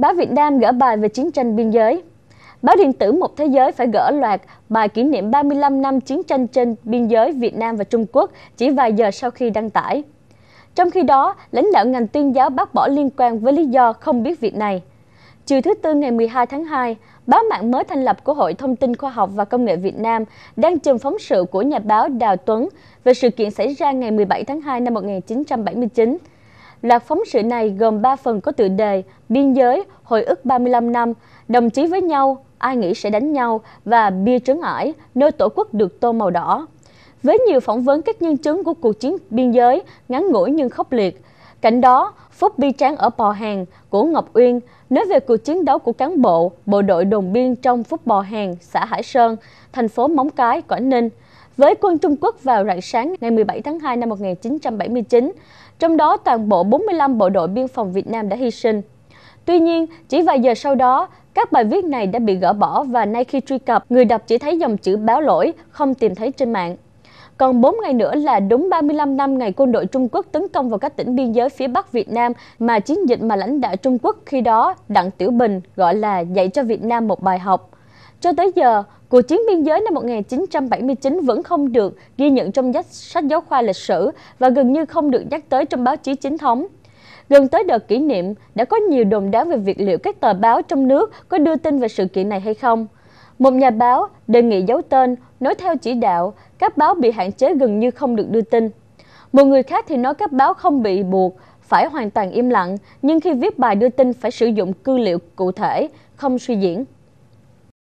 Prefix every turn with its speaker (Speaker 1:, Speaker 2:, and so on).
Speaker 1: báo Việt Nam gỡ bài về chiến tranh biên giới. Báo điện tử Một Thế Giới phải gỡ loạt bài kỷ niệm 35 năm chiến tranh trên biên giới Việt Nam và Trung Quốc chỉ vài giờ sau khi đăng tải. Trong khi đó, lãnh đạo ngành tuyên giáo bác bỏ liên quan với lý do không biết việc này. Chiều thứ Tư ngày 12 tháng 2, báo mạng mới thành lập của Hội Thông tin Khoa học và Công nghệ Việt Nam đang chùm phóng sự của nhà báo Đào Tuấn về sự kiện xảy ra ngày 17 tháng 2 năm 1979 Loạt phóng sự này gồm 3 phần có tựa đề Biên giới, hồi ức 35 năm, Đồng chí với nhau, ai nghĩ sẽ đánh nhau và Bia trấn ải, nơi tổ quốc được tô màu đỏ. Với nhiều phỏng vấn các nhân chứng của cuộc chiến biên giới ngắn ngủi nhưng khốc liệt, Cạnh đó, phút bi tráng ở Bò Hàng của Ngọc Uyên nói về cuộc chiến đấu của cán bộ, bộ đội đồn biên trong phút Bò Hàng, xã Hải Sơn, thành phố Móng Cái, Quảng Ninh với quân Trung Quốc vào rạng sáng ngày 17 tháng 2 năm 1979, trong đó toàn bộ 45 bộ đội biên phòng Việt Nam đã hy sinh. Tuy nhiên, chỉ vài giờ sau đó, các bài viết này đã bị gỡ bỏ và nay khi truy cập, người đọc chỉ thấy dòng chữ báo lỗi, không tìm thấy trên mạng. Còn 4 ngày nữa là đúng 35 năm ngày quân đội Trung Quốc tấn công vào các tỉnh biên giới phía Bắc Việt Nam mà chiến dịch mà lãnh đạo Trung Quốc khi đó Đặng Tiểu Bình gọi là dạy cho Việt Nam một bài học. Cho tới giờ, Cuộc chiến biên giới năm 1979 vẫn không được ghi nhận trong sách giáo khoa lịch sử và gần như không được nhắc tới trong báo chí chính thống. Gần tới đợt kỷ niệm, đã có nhiều đồn đoán về việc liệu các tờ báo trong nước có đưa tin về sự kiện này hay không. Một nhà báo đề nghị giấu tên, nói theo chỉ đạo, các báo bị hạn chế gần như không được đưa tin. Một người khác thì nói các báo không bị buộc, phải hoàn toàn im lặng, nhưng khi viết bài đưa tin phải sử dụng cư liệu cụ thể, không suy diễn.